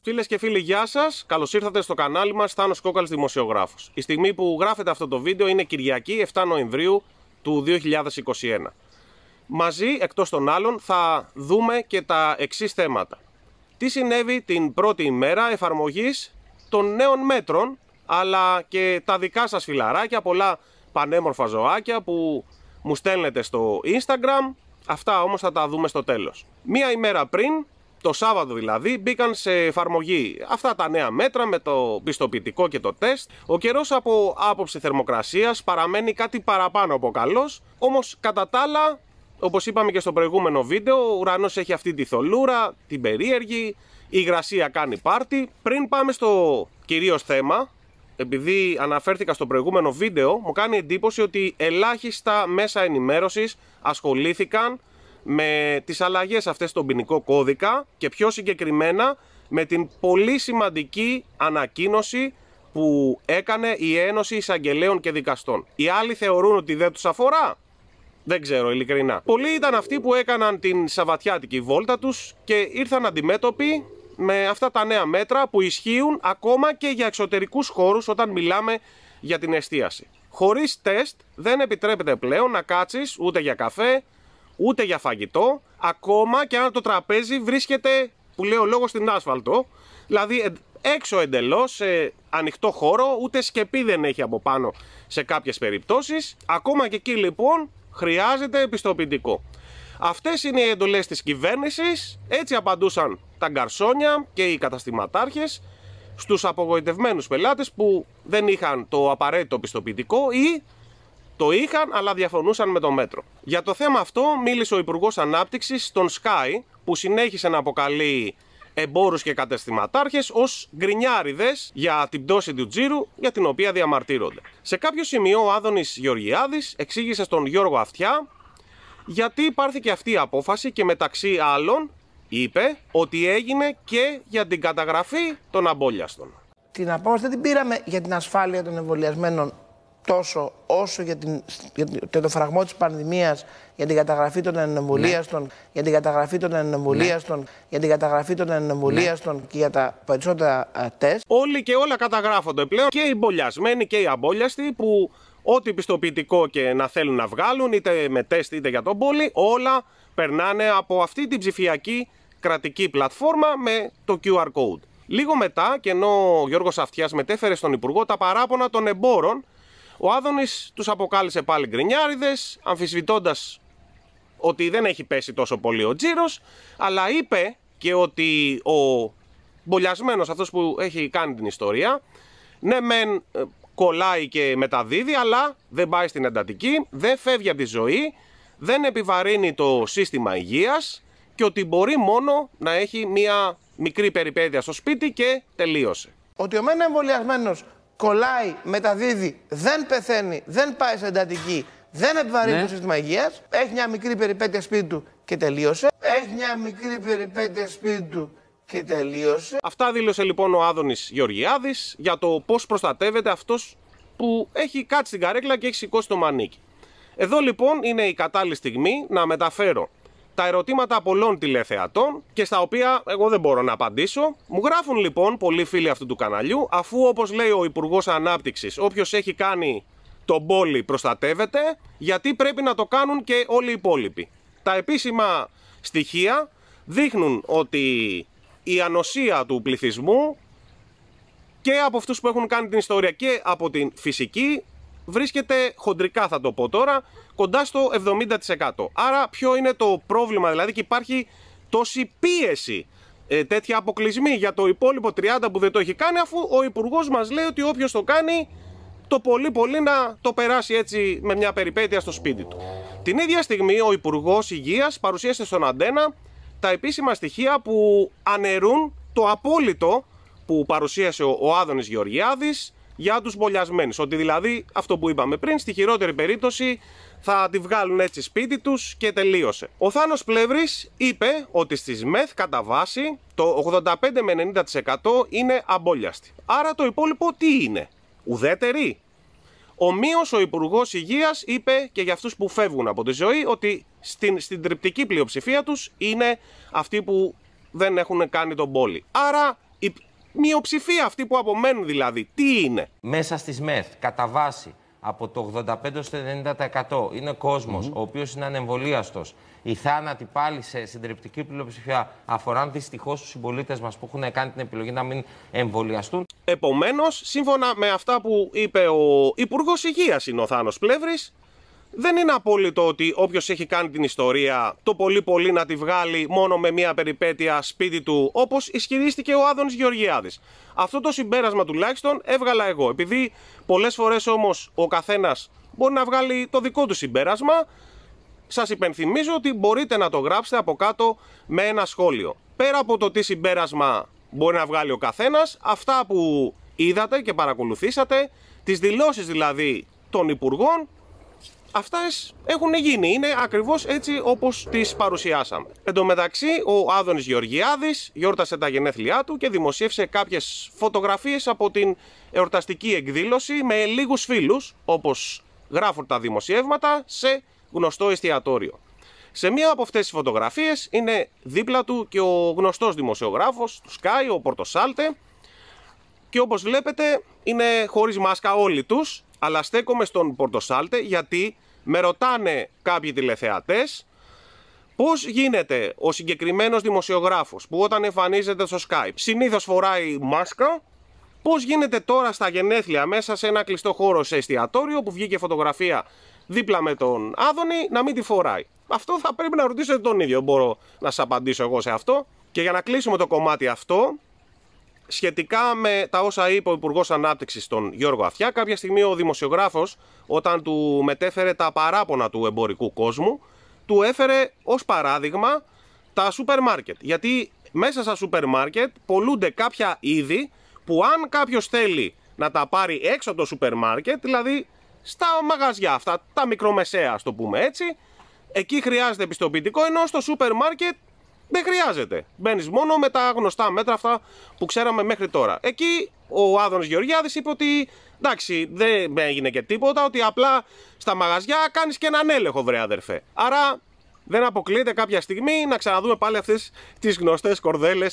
Φίλε και φίλοι, γεια σας. Καλώς ήρθατε στο κανάλι μας. Θάνος Κόκαλης, δημοσιογράφος. Η στιγμή που γράφετε αυτό το βίντεο είναι Κυριακή 7 Νοεμβρίου του 2021. Μαζί, εκτός των άλλων, θα δούμε και τα εξής θέματα. Τι συνέβη την πρώτη ημέρα εφαρμογής των νέων μέτρων, αλλά και τα δικά σας φιλαράκια, πολλά πανέμορφα ζωάκια που μου στέλνετε στο Instagram. Αυτά όμως θα τα δούμε στο τέλος. Μία ημέρα πριν, το Σάββατο δηλαδή, μπήκαν σε εφαρμογή αυτά τα νέα μέτρα με το πιστοποιητικό και το τεστ. Ο καιρός από άποψη θερμοκρασίας παραμένει κάτι παραπάνω από καλός, όμως κατά τα άλλα Όπως είπαμε και στο προηγούμενο βίντεο, ο ουρανός έχει αυτή τη θολούρα, την περίεργη, η υγρασία κάνει πάρτι. Πριν πάμε στο κυρίως θέμα, επειδή αναφέρθηκα στο προηγούμενο βίντεο, μου κάνει εντύπωση ότι ελάχιστα μέσα ενημέρωσης ασχολήθηκαν με τις αλλαγές αυτές στον ποινικό κώδικα και πιο συγκεκριμένα με την πολύ σημαντική ανακοίνωση που έκανε η Ένωση Εισαγγελέων και Δικαστών. Οι άλλοι θεωρούν ότι δεν τους αφορά, δεν ξέρω, ειλικρινά. Πολλοί ήταν αυτοί που έκαναν την σαβατιάτικη βόλτα τους και ήρθαν αντιμέτωποι με αυτά τα νέα μέτρα που ισχύουν ακόμα και για εξωτερικούς χώρους όταν μιλάμε για την εστίαση. Χωρίς τεστ δεν επιτρέπεται πλέον να κάτσεις ούτε για καφέ, ούτε για φαγητό, ακόμα και αν το τραπέζι βρίσκεται, που λέει ο λόγος, στην άσφαλτο. Δηλαδή έξω εντελώς, σε ανοιχτό χώρο, ούτε σκεπή δεν έχει από πάνω σε κάποιες περιπτώσεις. Ακόμα και εκεί λοιπόν χρειάζεται επιστοποιητικό. Αυτές είναι οι εντολές της κυβέρνησης. Έτσι απαντούσαν τα γκαρσόνια και οι καταστηματάρχες στους απογοητευμένους πελάτες που δεν είχαν το απαραίτητο πιστοποιητικό ή το είχαν αλλά διαφωνούσαν με το μέτρο. Για το θέμα αυτό μίλησε ο Υπουργός Ανάπτυξης στον Sky που συνέχισε να αποκαλεί εμπόρους και κατεστηματάρχες ως γκρινιάριδες για την πτώση του τζίρου για την οποία διαμαρτύρονται. Σε κάποιο σημείο ο Άδωνης Γεωργιάδης εξήγησε στον Γιώργο Αυτιά γιατί πάρθηκε αυτή η απόφαση και μεταξύ άλλων είπε ότι έγινε και για την καταγραφή των αμπόλιαστων. Την απόφαση δεν την πήραμε για την ασφάλεια των εμβολιασμένων τόσο όσο για, την, για το φραγμό της πανδημίας, για την καταγραφή των ανεμβολίαστων, ναι. για την καταγραφή των ανεμβολίαστων, ναι. για την καταγραφή των ανεμβολίαστων ναι. και για τα περισσότερα ε, τεστ. Όλοι και όλα καταγράφονται πλέον και οι μπολιασμένοι και οι αμπόλιαστοι που ό,τι πιστοποιητικό και να θέλουν να βγάλουν, είτε με τεστ είτε για τον πόλη, όλα περνάνε από αυτή την ψηφιακή κρατική πλατφόρμα με το QR code. Λίγο μετά, και ενώ ο Γιώργος Αυτιάς μετέφερε στον Υπουργό τα παράπονα των εμπόρων ο Άδωνης τους αποκάλυψε πάλι γκρινιάριδες, αμφισβητώντας ότι δεν έχει πέσει τόσο πολύ ο τζίρος, αλλά είπε και ότι ο μπολιασμένος αυτός που έχει κάνει την ιστορία, ναι, μεν ε, κολλάει και μεταδίδει, αλλά δεν πάει στην εντατική, δεν φεύγει από τη ζωή, δεν επιβαρύνει το σύστημα υγείας και ότι μπορεί μόνο να έχει μία μικρή περιπέτεια στο σπίτι και τελείωσε. Ότι ο μεν εμβολιασμένος κολλάει, μεταδίδει, δεν πεθαίνει, δεν πάει σε εντατική, δεν επιβαρύνει ναι. το σύστημα υγείας. Έχει μια μικρή περιπέτεια σπίτι του και τελείωσε. Έχει μια μικρή περιπέτεια σπίτι του και τελείωσε. Αυτά δήλωσε λοιπόν ο Άδωνης Γεωργιάδης για το πώς προστατεύεται αυτός που έχει κάτσει στην καρέκλα και έχει σηκώσει το μανίκι. Εδώ λοιπόν είναι η κατάλληλη στιγμή να μεταφέρω ...τα ερωτήματα πολλών τηλεθεατών και στα οποία εγώ δεν μπορώ να απαντήσω. Μου γράφουν λοιπόν πολλοί φίλοι αυτού του καναλιού, αφού όπως λέει ο Υπουργός Ανάπτυξης, όποιος έχει κάνει τον πόλη προστατεύεται, γιατί πρέπει να το κάνουν και όλοι οι υπόλοιποι. Τα επίσημα στοιχεία δείχνουν ότι η ανοσία του πληθυσμού και από αυτούς που έχουν κάνει την ιστορία και από την φυσική βρίσκεται χοντρικά θα το πω τώρα, κοντά στο 70%. Άρα ποιο είναι το πρόβλημα δηλαδή και υπάρχει τόση πίεση ε, τέτοια αποκλεισμή για το υπόλοιπο 30 που δεν το έχει κάνει αφού ο Υπουργός μας λέει ότι όποιος το κάνει το πολύ πολύ να το περάσει έτσι με μια περιπέτεια στο σπίτι του. Την ίδια στιγμή ο Υπουργός Υγείας παρουσίασε στον Αντένα τα επίσημα στοιχεία που αναιρούν το απόλυτο που παρουσίασε ο Άδωνης Γεωργιάδης για τους μπολιασμένους. Ότι δηλαδή αυτό που είπαμε πριν, στη χειρότερη περίπτωση θα τη βγάλουν έτσι σπίτι τους και τελείωσε. Ο Θάνος Πλεύρης είπε ότι στις ΜΕΘ κατά βάση το 85 με 90% είναι αμπόλιαστη. Άρα το υπόλοιπο τι είναι, ουδέτερη. Ομοίω ο Υπουργός Υγείας είπε και για αυτούς που φεύγουν από τη ζωή ότι στην, στην τριπτική πλειοψηφία τους είναι αυτοί που δεν έχουν κάνει τον πόλη. Άρα μειοψηφία αυτή που απομένουν δηλαδή. Τι είναι. Μέσα στις ΜΕΘ, κατά βάση, από το 85% στο 90% είναι ο οποίος είναι ανεμβολίαστος. Οι θάνατοι πάλι σε συντριπτική πλειοψηφία αφοράν δυστυχώς τους συμπολίτες μας που έχουν κάνει την επιλογή να μην εμβολιαστούν. Επομένως, σύμφωνα με αυτά που είπε ο Υπουργός Υγείας, είναι ο Θάνος Πλεύρης, δεν είναι απόλυτο ότι όποιος έχει κάνει την ιστορία, το πολύ πολύ να τη βγάλει μόνο με μια περιπέτεια σπίτι του, όπως ισχυρίστηκε ο Άδωνης Γεωργιάδης. Αυτό το συμπέρασμα τουλάχιστον έβγαλα εγώ. Επειδή πολλές φορές όμως ο καθένας μπορεί να βγάλει το δικό του συμπέρασμα, σας υπενθυμίζω ότι μπορείτε να το γράψετε από κάτω με ένα σχόλιο. Πέρα από το τι συμπέρασμα μπορεί να βγάλει ο καθένας, αυτά που είδατε και παρακολουθήσατε, τις δηλώσεις δηλαδή των υπουργών Αυτά έχουν γίνει. Είναι ακριβώς έτσι όπως τις παρουσιάσαμε. Εν τω μεταξύ, ο Άδωνης Γεωργιάδης γιόρτασε τα γενέθλιά του και δημοσίευσε κάποιες φωτογραφίες από την εορταστική εκδήλωση με λίγους φίλους, όπως γράφουν τα δημοσιεύματα, σε γνωστό εστιατόριο. Σε μία από αυτές τις φωτογραφίες είναι δίπλα του και ο γνωστός δημοσιογράφος, του Sky, ο Πορτοσάλτε και όπως βλέπετε είναι χωρίς μάσκα όλοι τους αλλά στέκομαι στον Πορτοσάλτε γιατί με ρωτάνε κάποιοι τηλεθεατές πώς γίνεται ο συγκεκριμένος δημοσιογράφος που όταν εμφανίζεται στο Skype συνήθως φοράει μάσκα, πώς γίνεται τώρα στα γενέθλια μέσα σε ένα κλειστό χώρο σε εστιατόριο που βγήκε φωτογραφία δίπλα με τον Άδωνη να μην τη φοράει. Αυτό θα πρέπει να ρωτήσετε τον ίδιο, μπορώ να σας απαντήσω εγώ σε αυτό. Και για να κλείσουμε το κομμάτι αυτό, σχετικά με τα όσα είπε ο Υπουργός Ανάπτυξης τον Γιώργο Αφιά, κάποια στιγμή ο δημοσιογράφος, όταν του μετέφερε τα παράπονα του εμπορικού κόσμου, του έφερε ως παράδειγμα τα σούπερ μάρκετ. Γιατί μέσα στα σούπερ μάρκετ πολλούνται κάποια είδη που αν κάποιος θέλει να τα πάρει έξω από το σούπερ μάρκετ, δηλαδή στα μαγαζιά αυτά, τα μικρομεσαία, ας το πούμε έτσι, εκεί χρειάζεται επιστοποιητικό, ενώ στο σούπερ μάρκετ δεν χρειάζεται. Μπαίνεις μόνο με τα γνωστά μέτρα αυτά που ξέραμε μέχρι τώρα. Εκεί ο Άδωνος Γεωργιάδης είπε ότι εντάξει δεν έγινε και τίποτα, ότι απλά στα μαγαζιά κάνεις και έναν έλεγχο βρε αδερφέ. Άρα δεν αποκλείεται κάποια στιγμή να ξαναδούμε πάλι αυτές τις γνωστές κορδέλες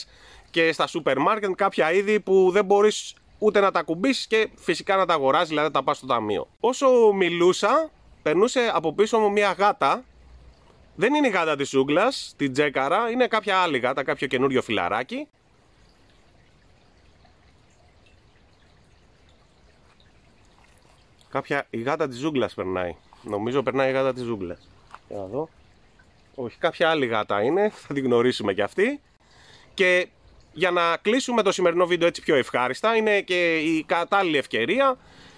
και στα σούπερ μάρκετ κάποια είδη που δεν μπορείς ούτε να τα κουμπίσεις και φυσικά να τα αγοράζεις, δηλαδή να τα πας στο ταμείο. Όσο μιλούσα, περνούσε από πίσω μου μια γάτα δεν είναι η γάτα της Ούγκλα, την Τζέκαρα, είναι κάποια άλλη γάτα, κάποιο καινούριο φιλαράκι. Κάποια η γάτα της ζούγκλας περνάει. Νομίζω περνάει η γάτα της ζούγκλας. Για να δω. Όχι, κάποια άλλη γάτα είναι, θα την γνωρίσουμε κι αυτή. Και για να κλείσουμε το σημερινό βίντεο έτσι πιο ευχάριστα, είναι και η κατάλληλη ευκαιρία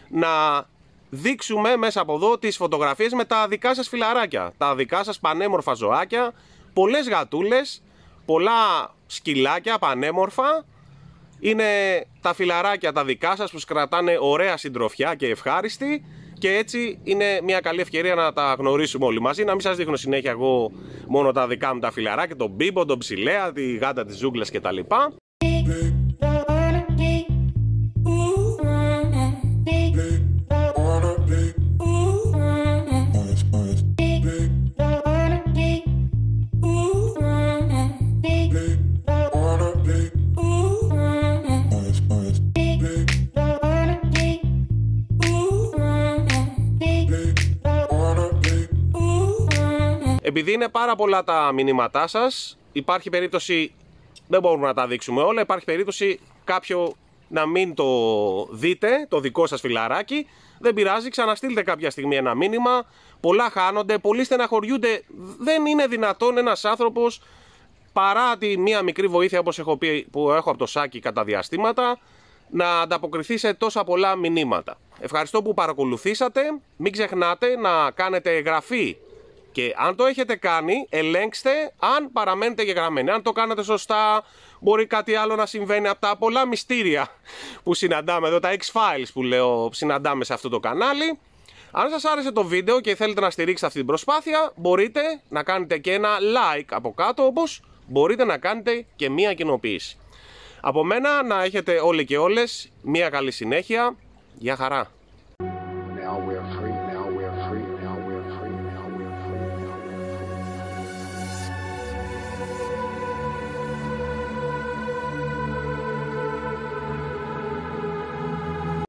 να δείξουμε μέσα από εδώ τις φωτογραφίες με τα δικά σας φιλαράκια, τα δικά σας πανέμορφα ζωάκια, πολλές γατούλες, πολλά σκυλάκια πανέμορφα. Είναι τα φιλαράκια τα δικά σας που σκρατάνε ωραία συντροφιά και ευχάριστη και έτσι είναι μια καλή ευκαιρία να τα γνωρίσουμε όλοι μαζί, να μην σας δείχνω συνέχεια εγώ μόνο τα δικά μου τα φιλαράκια, τον Μπίμπο, τον Ψηλέα, τη γάτα της ζούγκλας κτλ. Επειδή είναι πάρα πολλά τα μηνύματά σας, υπάρχει περίπτωση. Δεν μπορούμε να τα δείξουμε όλα. Υπάρχει περίπτωση κάποιο να μην το δείτε, το δικό σας φιλαράκι. Δεν πειράζει, ξαναστείλτε κάποια στιγμή ένα μήνυμα. Πολλά χάνονται, πολλοί στεναχωριούνται. Δεν είναι δυνατόν ένας άνθρωπος παρά τη μία μικρή βοήθεια όπως έχω που έχω από το σάκι κατά διαστήματα, να ανταποκριθεί σε τόσα πολλά μηνύματα. Ευχαριστώ που παρακολουθήσατε. Μην ξεχνάτε να κάνετε εγγραφή και αν το έχετε κάνει, ελέγξτε αν παραμένετε γεγραμμένοι. Αν το κάνετε σωστά, μπορεί κάτι άλλο να συμβαίνει από τα πολλά μυστήρια που συναντάμε εδώ, τα X-Files που λέω συναντάμε σε αυτό το κανάλι. Αν σας άρεσε το βίντεο και θέλετε να στηρίξετε αυτή την προσπάθεια, μπορείτε να κάνετε και ένα like από κάτω, όπως μπορείτε να κάνετε και μία κοινοποίηση. Από μένα να έχετε όλοι και όλες μία καλή συνέχεια. Γεια χαρά!